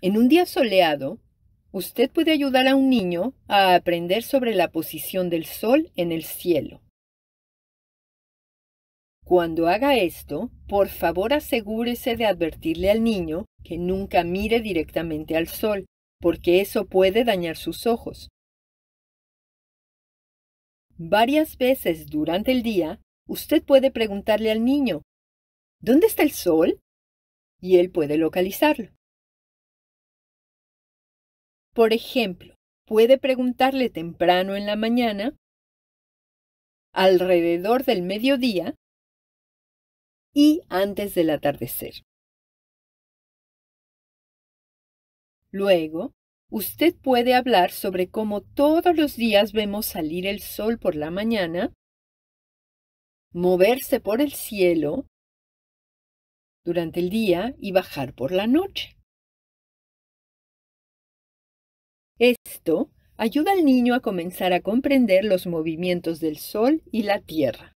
En un día soleado, usted puede ayudar a un niño a aprender sobre la posición del sol en el cielo. Cuando haga esto, por favor asegúrese de advertirle al niño que nunca mire directamente al sol, porque eso puede dañar sus ojos. Varias veces durante el día, usted puede preguntarle al niño, ¿Dónde está el sol? Y él puede localizarlo. Por ejemplo, puede preguntarle temprano en la mañana, alrededor del mediodía y antes del atardecer. Luego, usted puede hablar sobre cómo todos los días vemos salir el sol por la mañana, moverse por el cielo durante el día y bajar por la noche. Esto ayuda al niño a comenzar a comprender los movimientos del Sol y la Tierra.